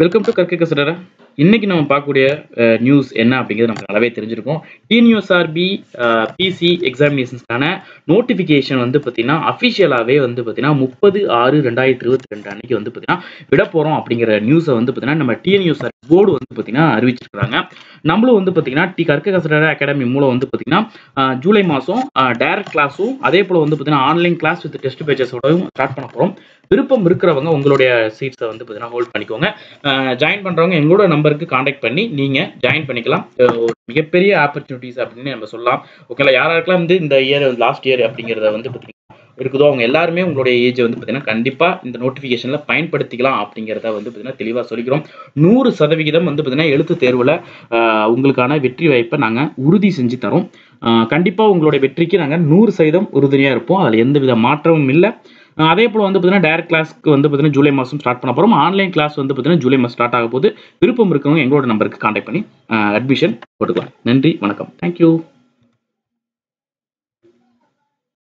welcome to கற்கை கசடரா இன்னைக்கு நம்ம பார்க்கக்கூடிய நியூஸ் என்ன அப்படிங்கிறது நமக்கு நல்லாவே தெரிஞ்சிருக்கும் டிநியூஸ்ஆர்பி பிசி எக்ஸாமினேஷன்ஸ்க்கான நோட்டிஃபிகேஷன் வந்து பார்த்தீங்கன்னா அஃபிஷியலாகவே வந்து பார்த்தீங்கன்னா முப்பது ஆறு ரெண்டாயிரத்தி இருபத்தி ரெண்டு அன்னைக்கு வந்து பார்த்தீங்கன்னா விட போகிறோம் அப்படிங்கிற நியூஸை வந்து பார்த்தீங்கன்னா நம்ம டிஎன்யூஸ் போர்டு வந்து பார்த்தீங்கன்னா அறிவிச்சிருக்கிறாங்க நம்மளும் வந்து பார்த்தீங்கன்னா டி கற்க கசடர அகாடமி மூலம் வந்து பார்த்தீங்கன்னா ஜூலை மாதம் டைரக்ட் கிளாஸும் அதே போல் வந்து பார்த்தீங்கன்னா ஆன்லைன் கிளாஸ் வித் டெஸ்ட் பேச்சஸோடையும் ஸ்டார்ட் பண்ண போகிறோம் விருப்பம் இருக்கிறவங்க உங்களுடைய சீட்ஸை வந்து பார்த்தீங்கன்னா ஹோல்ட் பண்ணிக்கோங்க ஜாயின் பண்ணுறவங்க எங்களோட நம்பருக்கு காண்டாக்ட் பண்ணி நீங்கள் ஜாயின் பண்ணிக்கலாம் மிகப்பெரிய ஆப்பர்ச்சுனிட்டிஸ் அப்படின்னு நம்ம சொல்லலாம் ஓகேங்களா யாராருக்கெல்லாம் வந்து இந்த இயர் லாஸ்ட் இயர் அப்படிங்கிறத வந்து பார்த்தீங்கன்னா இருக்குதோ அவங்க எல்லாருமே உங்களுடைய ஏஜ் வந்து பார்த்தீங்கன்னா கண்டிப்பாக இந்த நோட்டிஃபிகேஷனில் பயன்படுத்திக்கலாம் அப்படிங்கிறத வந்து பார்த்தீங்கன்னா தெளிவாக சொல்லிக்கிறோம் நூறு சதவிகிதம் வந்து பார்த்தீங்கன்னா எழுத்து தேர்வில் உங்களுக்கான வெற்றி வாய்ப்பை நாங்கள் உறுதி செஞ்சு தரோம் கண்டிப்பாக உங்களுடைய வெற்றிக்கு நாங்கள் நூறு சதவீதம் உறுதுணையாக இருப்போம் அதில் எந்த வித மாற்றமும் இல்லை அதே போல் வந்து பார்த்தீங்கன்னா டேரக்ட் கிளாஸ்க்கு வந்து பார்த்தீங்கன்னா ஜூலை மாதம் ஸ்டார்ட் பண்ண போகிறோம் ஆன்லைன் கிளாஸ் வந்து பார்த்தீங்கன்னா ஜூலை மாதம் ஸ்டார்ட் ஆக போது விருப்பம் இருக்கவங்க எங்களோட நம்பருக்கு கான்டெக்ட் பண்ணி அட்மிஷன் போட்டுக்கலாம் நன்றி வணக்கம் தேங்க்யூ